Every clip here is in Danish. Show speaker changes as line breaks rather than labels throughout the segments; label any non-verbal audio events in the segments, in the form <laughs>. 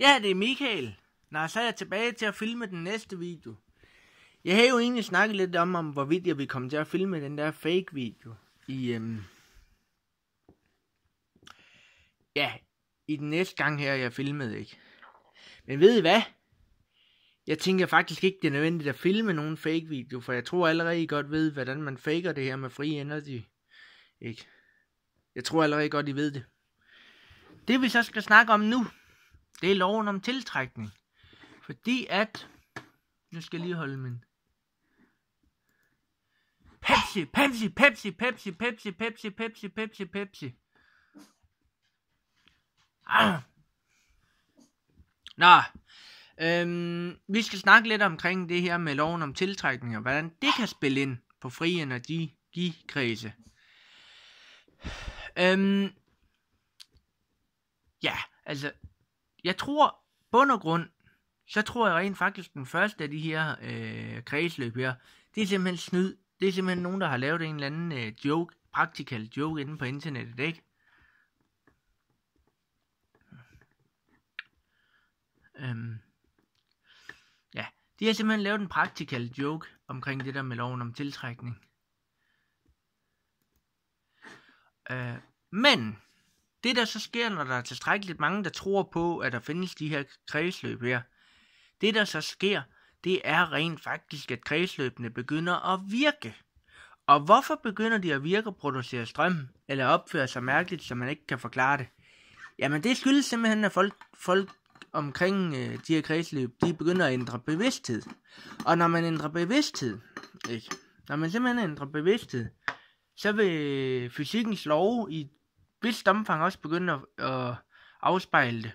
Ja, det er Michael. Når så er jeg tilbage til at filme den næste video. Jeg havde jo egentlig snakket lidt om, om hvorvidt jeg ville komme til at filme den der fake video i, øhm, ja, i den næste gang her, jeg filmede, ikke? Men ved I hvad? Jeg tænker faktisk ikke, det er nødvendigt at filme nogen fake video, for jeg tror allerede, I godt ved, hvordan man faker det her med free energy. Ikke? Jeg tror allerede godt, I ved det. Det vi så skal snakke om nu, det er loven om tiltrækning. Fordi at... Nu skal jeg lige holde min... Pepsi, Pepsi, Pepsi, Pepsi, Pepsi, Pepsi, Pepsi, Pepsi, Pepsi. Ah. Nå, øhm, vi skal snakke lidt omkring det her med loven om tiltrækning, og hvordan det kan spille ind på frie energikredse. Øhm, ja, altså jeg tror, bund og grund, så tror jeg rent faktisk, den første af de her øh, kredsløb her, det er simpelthen snyd. Det er simpelthen nogen, der har lavet en eller anden øh, joke, practical joke inde på internettet, ikke? Øhm. Ja, de har simpelthen lavet en practical joke omkring det der med loven om tiltrækning. Øh, men det der så sker, når der er tilstrækkeligt mange, der tror på, at der findes de her kredsløb her, det der så sker, det er rent faktisk, at kredsløbene begynder at virke. Og hvorfor begynder de at virke og producere strøm, eller opføre sig mærkeligt, så man ikke kan forklare det? Jamen det skyldes simpelthen, at folk, folk omkring øh, de her kredsløb, de begynder at ændre bevidsthed. Og når man ændrer bevidsthed, ikke? når man simpelthen ændrer bevidsthed, så vil fysikkens lov i vist omfang også begynde at, at afspejle det.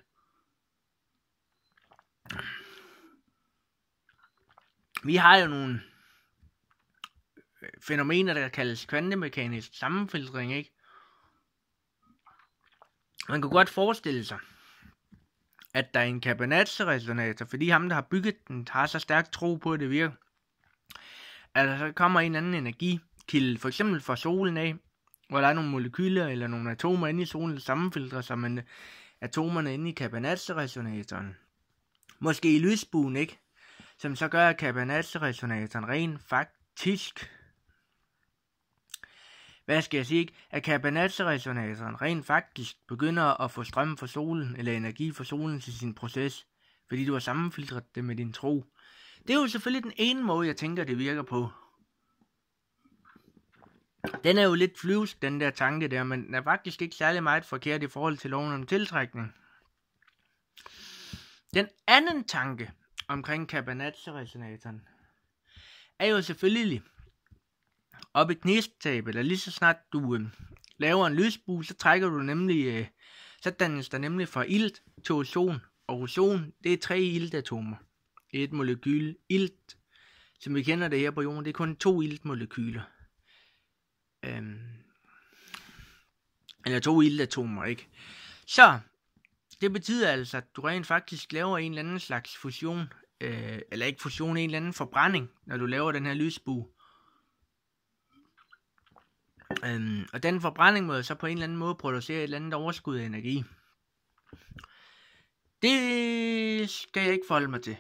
Vi har jo nogle øh, fænomener, der kaldes kvantemekanisk sammenfiltring, ikke? Man kan godt forestille sig, at der er en kabinatsresonator, fordi ham, der har bygget den, har så stærk tro på, at det virker. At altså, der så kommer en anden energikilde, for eksempel fra solen af, hvor der er nogle molekyler eller nogle atomer inde i solen, der sammenfiltrer sig med øh, atomerne inde i Cabanatz-resonatoren. Måske i lysbuen, ikke? Som så gør Cabanatz-resonatoren ren faktisk. Hvad skal jeg sige? ikke? At Cabanatz-resonatoren rent faktisk begynder at få strøm fra solen, eller energi fra solen til sin proces, fordi du har sammenfiltret det med din tro. Det er jo selvfølgelig den ene måde, jeg tænker, det virker på. Den er jo lidt flyvsk, den der tanke der, men den er faktisk ikke særlig meget forkert i forhold til loven om tiltrækning. Den anden tanke omkring Cabanatse-resonatoren er jo selvfølgelig op i knæstabet, eller lige så snart du øh, laver en lysbue, så trækker du nemlig, øh, så dannes der nemlig fra ilt til ozon, og ozon, det er tre iltatomer i et molekyl Ilt, som vi kender det her på jorden, det er kun to iltmolekyler øh, eller to ildatomer, ikke? Så, det betyder altså, at du rent faktisk laver en eller anden slags fusion, øh, eller ikke fusion, en eller anden forbrænding, når du laver den her lysbue. Øhm, og den forbrænding må så på en eller anden måde producere et eller andet overskud af energi. Det skal jeg ikke forholde mig til.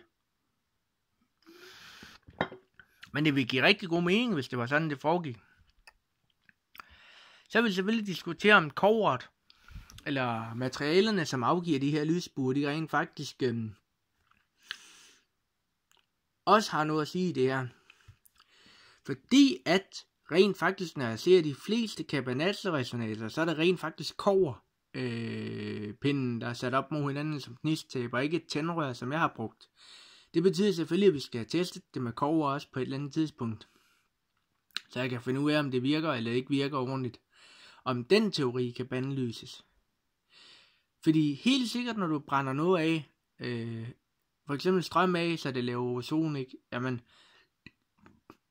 Men det ville give rigtig god mening, hvis det var sådan, det foregik. Så vil vi selvfølgelig diskutere om kovret, eller materialerne, som afgiver de her lysbuer, de rent faktisk øhm, også har noget at sige i det her. Fordi at rent faktisk, når jeg ser de fleste cabanazzo så er det rent faktisk kover, øh, pinden, der er sat op mod hinanden som knisttape, og ikke et tændrør, som jeg har brugt. Det betyder selvfølgelig, at vi skal have testet det med kover også på et eller andet tidspunkt. Så jeg kan finde ud af, om det virker eller ikke virker ordentligt om den teori kan bandlyses. Fordi helt sikkert, når du brænder noget af, øh, for eksempel strøm af, så det laver ozon, ikke? Jamen,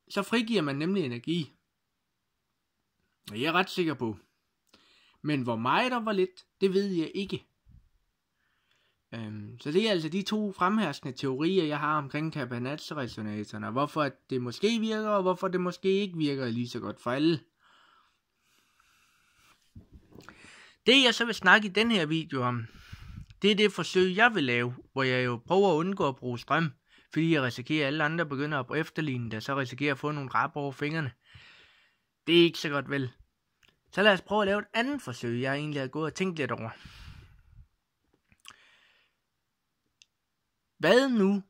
så frigiver man nemlig energi. Og jeg er ret sikker på. Men hvor meget og hvor lidt, det ved jeg ikke. Øhm, så det er altså de to fremherskende teorier, jeg har omkring cabanatz hvorfor det måske virker, og hvorfor det måske ikke virker lige så godt for alle. Det jeg så vil snakke i den her video om, det er det forsøg jeg vil lave, hvor jeg jo prøver at undgå at bruge strøm, fordi jeg risikerer at alle andre begynder at efterligne, det, så risikerer at få nogle rap over fingrene. Det er ikke så godt vel. Så lad os prøve at lave et andet forsøg, jeg egentlig har gået og tænkt lidt over. Hvad nu,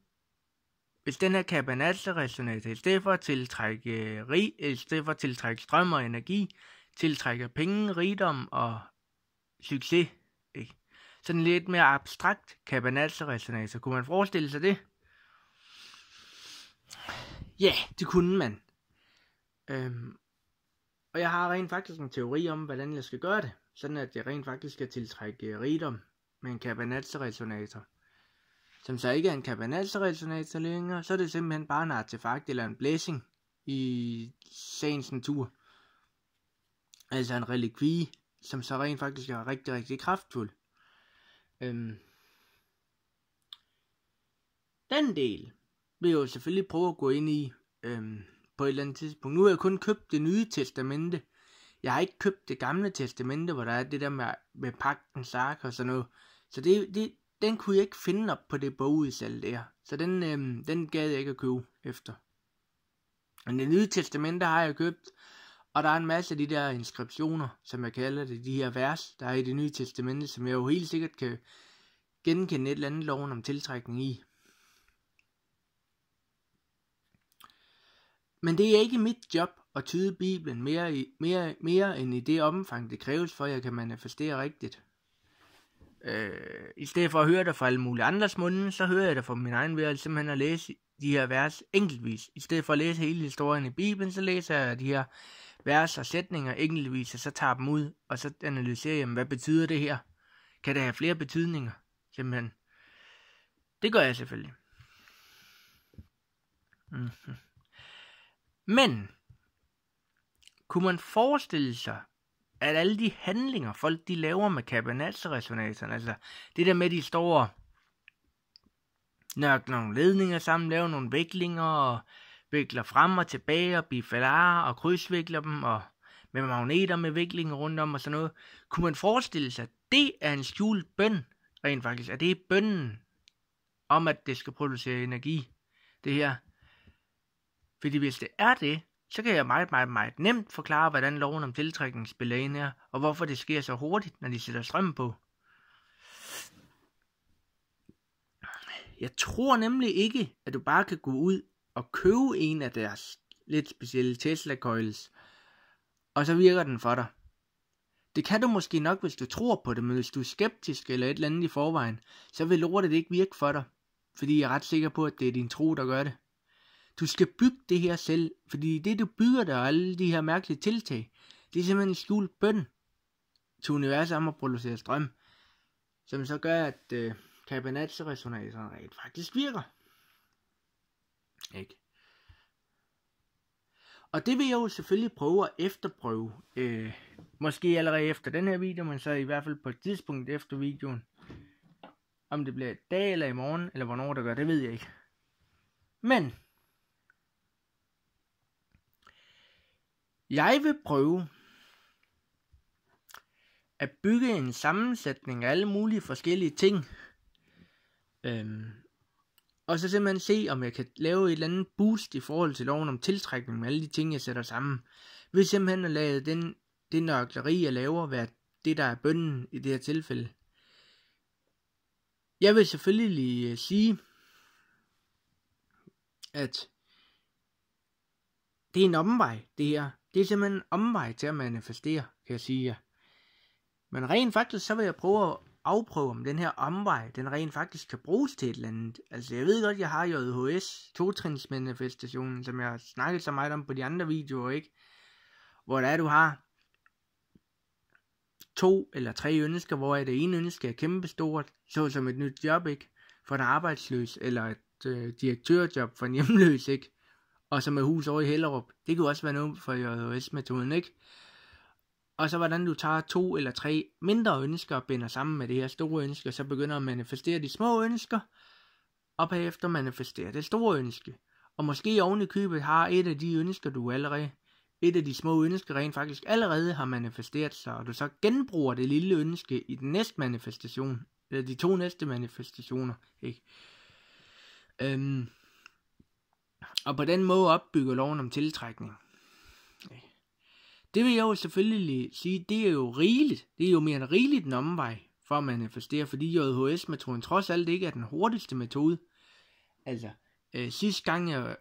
hvis den her cabanatza i stedet for at tiltrække, øh, rig, i stedet for at tiltrække strøm og energi, tiltrækker penge, rigdom og succes. Ikke? Sådan lidt mere abstrakt Cabanazza-resonancer. Kunne man forestille sig det? Ja, det kunne man. Øhm, og jeg har rent faktisk en teori om, hvordan jeg skal gøre det. Sådan at jeg rent faktisk skal tiltrække rigdom med en cabanazza Som så ikke er en cabanazza længere, så er det simpelthen bare en artefakt eller en blessing i sagens natur. Altså en relikvie som så rent faktisk er rigtig, rigtig kraftfuld. Øhm. Den del vil jeg jo selvfølgelig prøve at gå ind i øhm, på et eller andet tidspunkt. Nu har jeg kun købt det nye testamente. Jeg har ikke købt det gamle testamente, hvor der er det der med, med pakken, sark og sådan noget. Så det, det, den kunne jeg ikke finde op på det bogudsalg der. Så den, øhm, den gad jeg ikke at købe efter. Men det nye testamente har jeg købt, og der er en masse af de der inskriptioner, som jeg kalder det, de her vers, der er i det nye testamente, som jeg jo helt sikkert kan genkende et eller andet loven om tiltrækning i. Men det er ikke mit job at tyde Bibelen mere, i, mere, mere end i det omfang, det kræves for, at jeg kan manifestere rigtigt. Øh, I stedet for at høre det fra alle mulige andres munde, så hører jeg det fra min egen værelse, simpelthen at læse de her vers enkeltvis. I stedet for at læse hele historien i Bibelen, så læser jeg de her vers og sætninger enkeltvis, og så tager dem ud, og så analyserer, jeg, hvad betyder det her? Kan det have flere betydninger? Simpelthen. Det gør jeg selvfølgelig. Mm-hmm. Men, kunne man forestille sig, at alle de handlinger, folk de laver med kabinetsresonatoren, altså det der med, de står og nogle ledninger sammen, laver nogle viklinger og vikler frem og tilbage og bifalare og krydsvikler dem og med magneter med viklingen rundt om og sådan noget. Kunne man forestille sig, at det er en skjult bøn rent faktisk? Er det bønnen om, at det skal producere energi, det her? Fordi hvis det er det, så kan jeg meget, meget, meget nemt forklare, hvordan loven om tiltrækning spiller ind her, og hvorfor det sker så hurtigt, når de sætter strøm på. Jeg tror nemlig ikke, at du bare kan gå ud at købe en af deres lidt specielle Tesla coils, og så virker den for dig. Det kan du måske nok, hvis du tror på det, men hvis du er skeptisk eller et eller andet i forvejen, så vil lortet ikke virke for dig, fordi jeg er ret sikker på, at det er din tro, der gør det. Du skal bygge det her selv, fordi det du bygger der og alle de her mærkelige tiltag, det er simpelthen en skjult bøn til universet om at producere strøm, som så gør, at øh, cabanatse rent faktisk virker. Ikke? Og det vil jeg jo selvfølgelig prøve at efterprøve. Øh, måske allerede efter den her video, men så i hvert fald på et tidspunkt efter videoen. Om det bliver i dag eller i morgen, eller hvornår det gør, det ved jeg ikke. Men, jeg vil prøve at bygge en sammensætning af alle mulige forskellige ting. Øhm, og så simpelthen se, om jeg kan lave et eller andet boost i forhold til loven om tiltrækning med alle de ting, jeg sætter sammen. Ved simpelthen at lade den, det nøgleri, jeg laver, være det, der er bønden i det her tilfælde. Jeg vil selvfølgelig øh, sige, at det er en omvej, det her. Det er simpelthen en omvej til at manifestere, kan jeg sige jer. Men rent faktisk, så vil jeg prøve at afprøve, om den her omvej, den rent faktisk kan bruges til et eller andet. Altså, jeg ved godt, jeg har JHS, totrinsmanifestationen, som jeg har snakket så meget om på de andre videoer, ikke? Hvor der er, du har to eller tre ønsker, hvor det ene ønske er kæmpestort, såsom et nyt job, ikke? For en arbejdsløs, eller et øh, direktørjob for en <laughs> hjemløs, ikke? Og som med hus over i Hellerup. Det kunne også være noget for JHS-metoden, ikke? og så hvordan du tager to eller tre mindre ønsker og binder sammen med det her store ønske, og så begynder at manifestere de små ønsker, og bagefter manifestere det store ønske. Og måske oven i købet har et af de ønsker, du allerede, et af de små ønsker rent faktisk allerede har manifesteret sig, og du så genbruger det lille ønske i den næste manifestation, eller de to næste manifestationer, ikke? Øhm, og på den måde opbygger loven om tiltrækning. Ikke? Det vil jeg jo selvfølgelig sige, det er jo rigeligt. Det er jo mere end rigeligt en omvej for at manifestere, fordi JHS-metoden trods alt ikke er den hurtigste metode. Altså, øh, sidste gang jeg,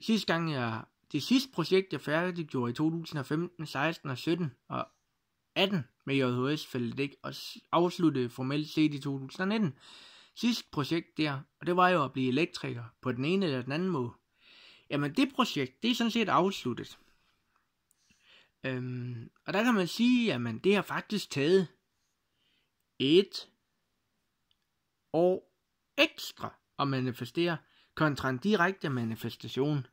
sidste gang jeg, det sidste projekt jeg færdiggjorde i 2015, 16 og 17 og 18 med JHS faldt ikke og afsluttede formelt set i 2019. Sidste projekt der, og det var jo at blive elektriker på den ene eller den anden måde. Jamen det projekt, det er sådan set afsluttet. Øhm, og der kan man sige, at man, det har faktisk taget et år ekstra at manifestere kontra en direkte manifestation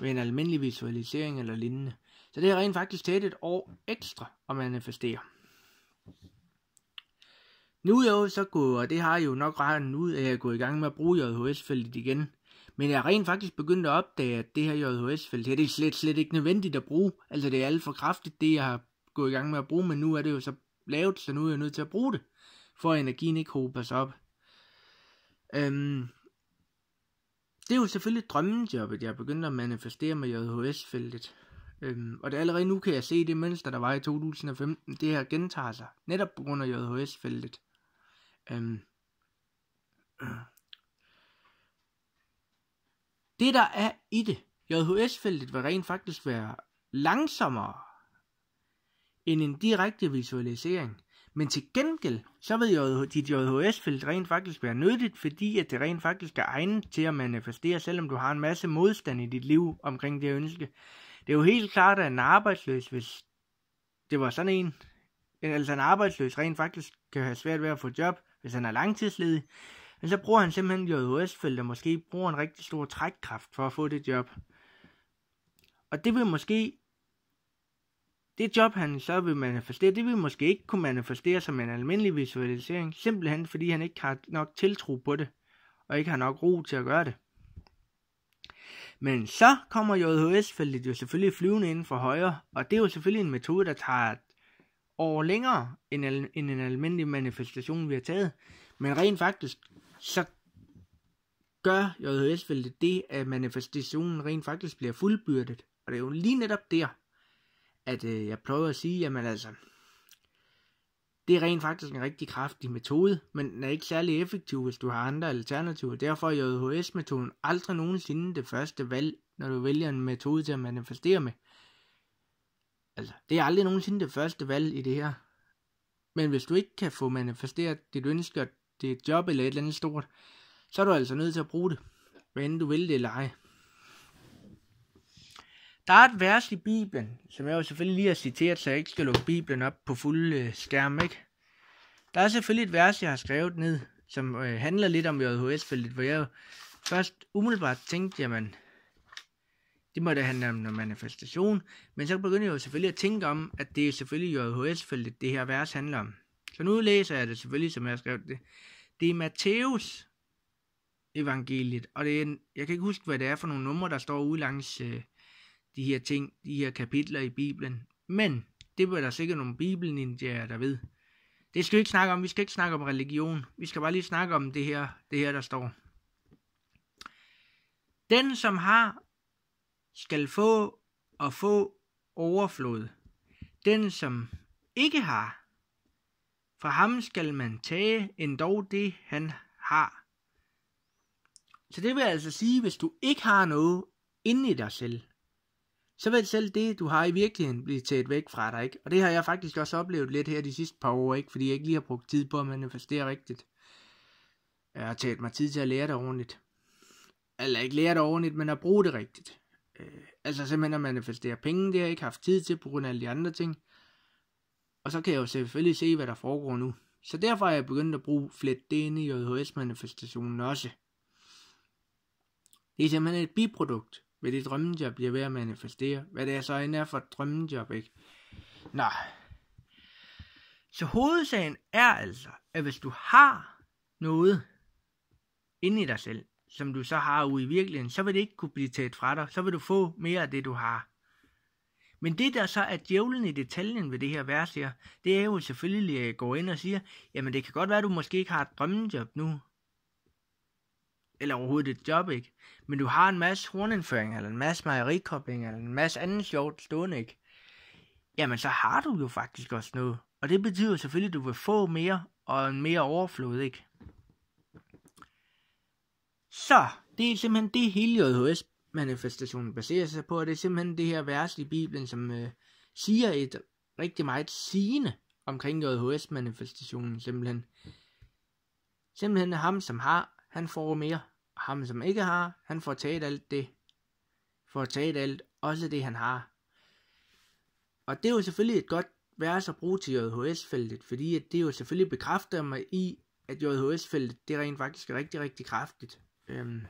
ved en almindelig visualisering eller lignende. Så det har rent faktisk taget et år ekstra at manifestere. Nu jo, så går, og det har jeg jo nok regnet ud af, at jeg går i gang med at bruge JHS-feltet igen men jeg er rent faktisk begyndt at opdage, at det her JHS-felt her, det er slet, slet ikke nødvendigt at bruge. Altså det er alt for kraftigt, det jeg har gået i gang med at bruge, men nu er det jo så lavet, så nu er jeg nødt til at bruge det, for at energien ikke hober sig op. Øhm, det er jo selvfølgelig drømmejobbet, jeg begyndte at manifestere med JHS-feltet. Øhm, og det allerede nu kan jeg se det mønster, der var i 2015, det her gentager sig, netop på grund af JHS-feltet. Øhm, øh det der er i det, JHS-feltet vil rent faktisk være langsommere end en direkte visualisering. Men til gengæld, så vil dit JHS-felt rent faktisk være nyttigt, fordi at det rent faktisk er egnet til at manifestere, selvom du har en masse modstand i dit liv omkring det ønske. Det er jo helt klart, at en arbejdsløs, hvis det var sådan en, altså en arbejdsløs rent faktisk kan have svært ved at få job, hvis han er langtidsledig, men så bruger han simpelthen JHS-feltet, og måske bruger en rigtig stor trækkraft for at få det job. Og det vil måske, det job han så vil manifestere, det vil måske ikke kunne manifestere som en almindelig visualisering, simpelthen fordi han ikke har nok tiltro på det, og ikke har nok ro til at gøre det. Men så kommer JHS-feltet jo selvfølgelig flyvende inden for højre, og det er jo selvfølgelig en metode, der tager over længere end, end en almindelig manifestation, vi har taget. Men rent faktisk, så gør JHS vel det, at manifestationen rent faktisk bliver fuldbyrdet. Og det er jo lige netop der, at øh, jeg prøver at sige, jamen altså, det er rent faktisk en rigtig kraftig metode, men den er ikke særlig effektiv, hvis du har andre alternativer. Derfor er JHS-metoden aldrig nogensinde det første valg, når du vælger en metode til at manifestere med. Altså, det er aldrig nogensinde det første valg i det her. Men hvis du ikke kan få manifesteret dit ønske, og det er et job eller et eller andet stort, så er du altså nødt til at bruge det, hvad end du vil det eller ej. Der er et vers i Bibelen, som jeg jo selvfølgelig lige har citeret, så jeg ikke skal lukke Bibelen op på fuld øh, skærm, ikke? Der er selvfølgelig et vers, jeg har skrevet ned, som øh, handler lidt om JHS-feltet, hvor jeg jo først umiddelbart tænkte, jamen, det må da handle om noget manifestation, men så begyndte jeg jo selvfølgelig at tænke om, at det er selvfølgelig JHS-feltet, det her vers handler om. Så nu læser jeg det selvfølgelig, som jeg skrev det. Det er Matthæus evangeliet, og det er en, jeg kan ikke huske, hvad det er for nogle numre, der står ude langs øh, de her ting, de her kapitler i Bibelen. Men det bliver der sikkert nogle bibelninjaer, der ved. Det skal vi ikke snakke om. Vi skal ikke snakke om religion. Vi skal bare lige snakke om det her, det her der står. Den, som har, skal få og få overflod. Den, som ikke har, for ham skal man tage endda det, han har. Så det vil altså sige, hvis du ikke har noget inde i dig selv, så vil selv det, du har i virkeligheden, blive taget væk fra dig. Ikke? Og det har jeg faktisk også oplevet lidt her de sidste par år, ikke? fordi jeg ikke lige har brugt tid på at manifestere rigtigt. Jeg har taget mig tid til at lære det ordentligt. Eller ikke lære det ordentligt, men at bruge det rigtigt. Øh, altså simpelthen at manifestere penge, det har jeg ikke haft tid til på grund af alle de andre ting. Og så kan jeg jo selvfølgelig se, hvad der foregår nu. Så derfor er jeg begyndt at bruge flet DNA i JHS-manifestationen også. Det er simpelthen et biprodukt ved det drømmejob, jeg er ved at manifestere. Hvad det er så end er for et drømmejob, ikke? Nå. Så hovedsagen er altså, at hvis du har noget inde i dig selv, som du så har ude i virkeligheden, så vil det ikke kunne blive taget fra dig. Så vil du få mere af det, du har. Men det der så er djævlen i detaljen ved det her vers her, det er jo selvfølgelig at gå ind og siger, jamen det kan godt være, at du måske ikke har et drømmejob nu, eller overhovedet et job, ikke? Men du har en masse hornindføring, eller en masse mejerikoblinger, eller en masse andet sjovt stående, ikke? Jamen, så har du jo faktisk også noget. Og det betyder selvfølgelig, at du vil få mere, og en mere overflod, ikke? Så, det er simpelthen det hele JHS manifestationen baserer sig på, og det er simpelthen det her vers i Bibelen, som øh, siger et rigtig meget sigende omkring JHS-manifestationen, simpelthen. Simpelthen ham, som har, han får mere, og ham, som ikke har, han får taget alt det, får taget alt, også det, han har. Og det er jo selvfølgelig et godt vers at bruge til JHS-feltet, fordi at det jo selvfølgelig bekræfter mig i, at JHS-feltet, det rent faktisk er rigtig, rigtig kraftigt. Øhm,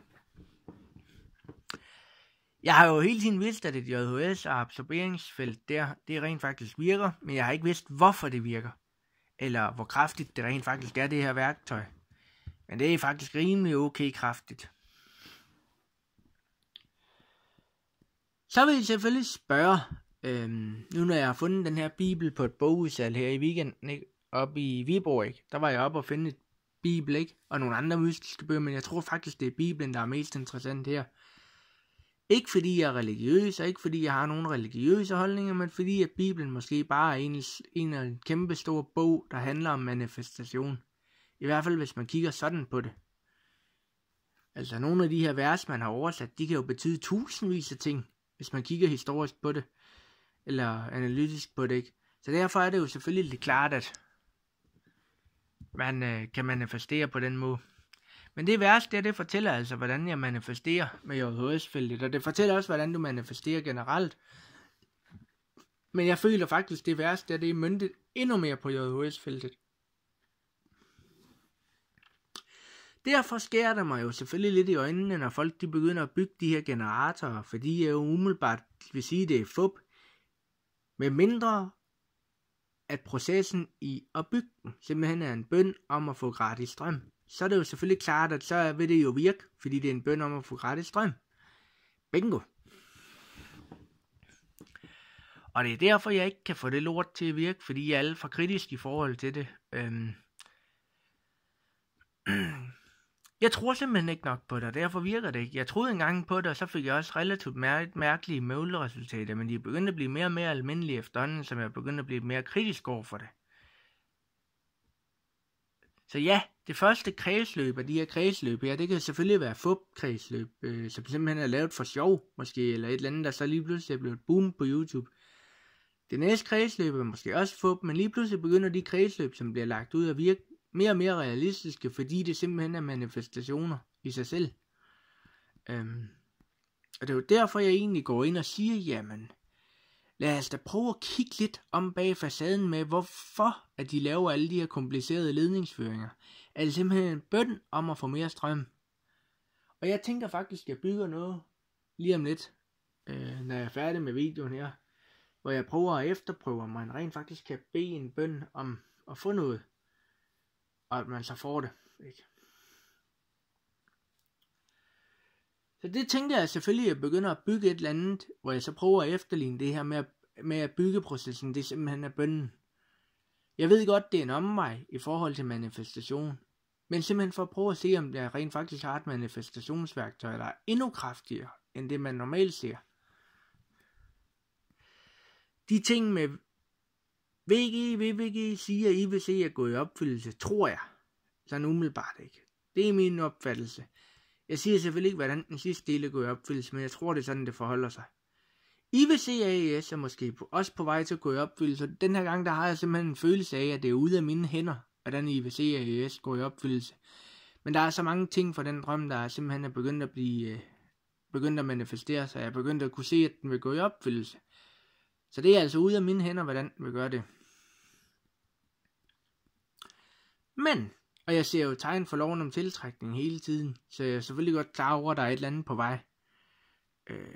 jeg har jo hele tiden vidst, at et JHS og absorberingsfelt der, det rent faktisk virker, men jeg har ikke vidst, hvorfor det virker. Eller hvor kraftigt det rent faktisk er, det her værktøj. Men det er faktisk rimelig okay kraftigt. Så vil jeg selvfølgelig spørge, øhm, nu når jeg har fundet den her bibel på et bogudsal her i weekenden, ikke? oppe i Viborg, ikke? der var jeg oppe og finde et bibel, ikke? og nogle andre mystiske bøger, men jeg tror faktisk, det er bibelen, der er mest interessant her. Ikke fordi jeg er religiøs, og ikke fordi jeg har nogle religiøse holdninger, men fordi at Bibelen måske bare er en, en, en kæmpe stor bog, der handler om manifestation. I hvert fald hvis man kigger sådan på det. Altså nogle af de her vers, man har oversat, de kan jo betyde tusindvis af ting, hvis man kigger historisk på det, eller analytisk på det, ikke? Så derfor er det jo selvfølgelig klart, at man øh, kan manifestere på den måde. Men det værste, det, det fortæller altså, hvordan jeg manifesterer med JHS-feltet, og det fortæller også, hvordan du manifesterer generelt. Men jeg føler faktisk, det værste, det, det er myndet endnu mere på JHS-feltet. Derfor sker der mig jo selvfølgelig lidt i øjnene, når folk de begynder at bygge de her generatorer, fordi jeg jo umiddelbart vil sige, det er fup. Med mindre, at processen i at bygge den simpelthen er en bøn om at få gratis strøm så er det jo selvfølgelig klart, at så vil det jo virke, fordi det er en bøn om at få gratis strøm. Bingo. Og det er derfor, jeg ikke kan få det lort til at virke, fordi jeg er alt for kritisk i forhold til det. Øhm. <clears throat> Jeg tror simpelthen ikke nok på det, og derfor virker det ikke. Jeg troede engang på det, og så fik jeg også relativt mær- mærkelige måleresultater, men de er begyndt at blive mere og mere almindelige efterhånden, som jeg er begyndt at blive mere kritisk over for det. Så ja, det første kredsløb af de her kredsløb her, det kan selvfølgelig være fup-kredsløb, øh, som simpelthen er lavet for sjov, måske, eller et eller andet, der så lige pludselig er blevet boom på YouTube. Det næste kredsløb er måske også fup, men lige pludselig begynder de kredsløb, som bliver lagt ud at virke mere og mere realistiske, fordi det simpelthen er manifestationer i sig selv. Øhm, og det er jo derfor, jeg egentlig går ind og siger, jamen, lad os da prøve at kigge lidt om bag facaden med, hvorfor at de laver alle de her komplicerede ledningsføringer. Er det simpelthen en bøn om at få mere strøm? Og jeg tænker faktisk, at jeg bygger noget lige om lidt, øh, når jeg er færdig med videoen her, hvor jeg prøver at efterprøve, om man rent faktisk kan bede en bøn om at få noget, og at man så får det. Ikke? Så det tænkte jeg selvfølgelig, at begynde at bygge et eller andet, hvor jeg så prøver at efterligne det her med at, med at bygge processen, det simpelthen er bønden. Jeg ved godt, det er en omvej i forhold til manifestation, men simpelthen for at prøve at se, om jeg rent faktisk har et manifestationsværktøj, der er endnu kraftigere, end det man normalt ser. De ting med VG, VVG siger, at I vil se at gå i opfyldelse, tror jeg. Så umiddelbart ikke. Det er min opfattelse. Jeg siger selvfølgelig ikke, hvordan den sidste del kunne opfyldes, men jeg tror, det er sådan, det forholder sig. I vil se AES er måske også på vej til at gå i opfyldelse. Den her gang, der har jeg simpelthen en følelse af, at det er ude af mine hænder, hvordan I vil se AES går i opfyldelse. Men der er så mange ting for den drøm, der simpelthen er begyndt at blive øh, begyndt at manifestere sig. Jeg er begyndt at kunne se, at den vil gå i opfyldelse. Så det er altså ude af mine hænder, hvordan den vil gøre det. Men og jeg ser jo tegn for loven om tiltrækning hele tiden, så jeg er selvfølgelig godt klar over, at der er et eller andet på vej. Øh,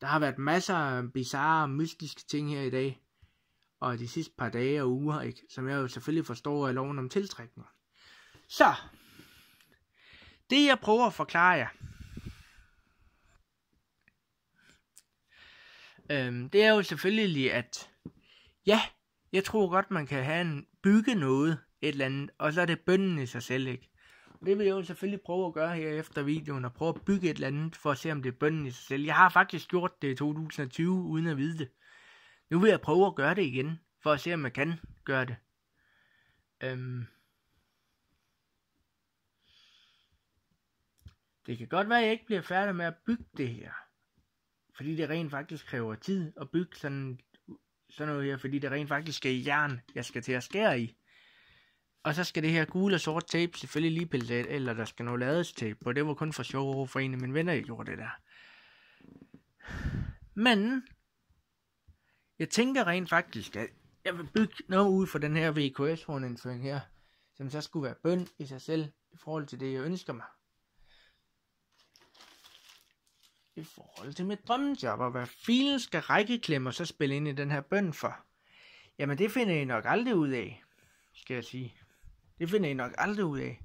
der har været masser af bizarre og mystiske ting her i dag, og de sidste par dage og uger, ikke? som jeg jo selvfølgelig forstår af loven om tiltrækning. Så, det jeg prøver at forklare jer, øh, det er jo selvfølgelig, at ja, jeg tror godt, man kan have en, bygge noget et eller andet, og så er det bønden i sig selv, ikke? Og det vil jeg jo selvfølgelig prøve at gøre her efter videoen, og prøve at bygge et eller andet, for at se om det er bønden i sig selv. Jeg har faktisk gjort det i 2020, uden at vide det. Nu vil jeg prøve at gøre det igen, for at se om jeg kan gøre det. Øhm. Det kan godt være, at jeg ikke bliver færdig med at bygge det her. Fordi det rent faktisk kræver tid at bygge sådan, sådan noget her, fordi det rent faktisk er jern, jeg skal til at skære i. Og så skal det her gule og sorte tape selvfølgelig lige pilles af, eller der skal noget lades tape på. Det var kun for sjov over for en af mine venner, jeg gjorde det der. Men, jeg tænker rent faktisk, at jeg vil bygge noget ud for den her VKS-hornindføring her, som så skulle være bøn i sig selv, i forhold til det, jeg ønsker mig. I forhold til mit drømmejob, og hvad filen skal rækkeklemme og så spille ind i den her bøn for. Jamen det finder jeg nok aldrig ud af, skal jeg sige. Det finder I nok aldrig ud af.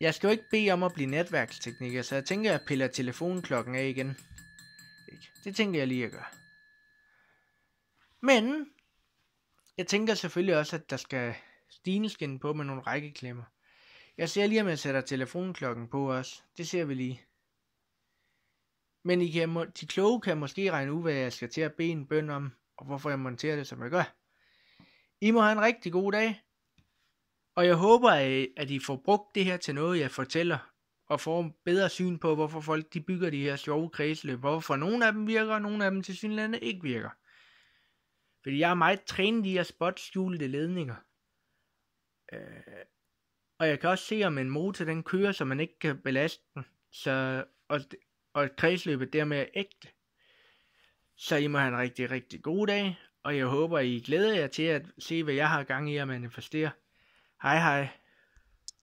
Jeg skal jo ikke bede om at blive netværkstekniker, så jeg tænker, at jeg piller telefonklokken af igen. Det tænker jeg lige at gøre. Men, jeg tænker selvfølgelig også, at der skal stineskinne på med nogle rækkeklemmer. Jeg ser lige, om jeg sætter telefonklokken på også. Det ser vi lige. Men I kan, de kloge kan måske regne ud, hvad jeg skal til at bede en bøn om, og hvorfor jeg monterer det, som jeg gør. I må have en rigtig god dag. Og jeg håber, at I får brugt det her til noget, jeg fortæller, og får en bedre syn på, hvorfor folk de bygger de her sjove kredsløb, hvorfor nogle af dem virker, og nogle af dem til synlande ikke virker. Fordi jeg er meget trænet i at spotte skjulte ledninger. Øh, og jeg kan også se, om en motor den kører, så man ikke kan belaste den, så, og, og kredsløbet dermed er ægte. Så I må have en rigtig, rigtig god dag, og jeg håber, I glæder jer til at se, hvad jeg har gang i at manifestere. Hej hej.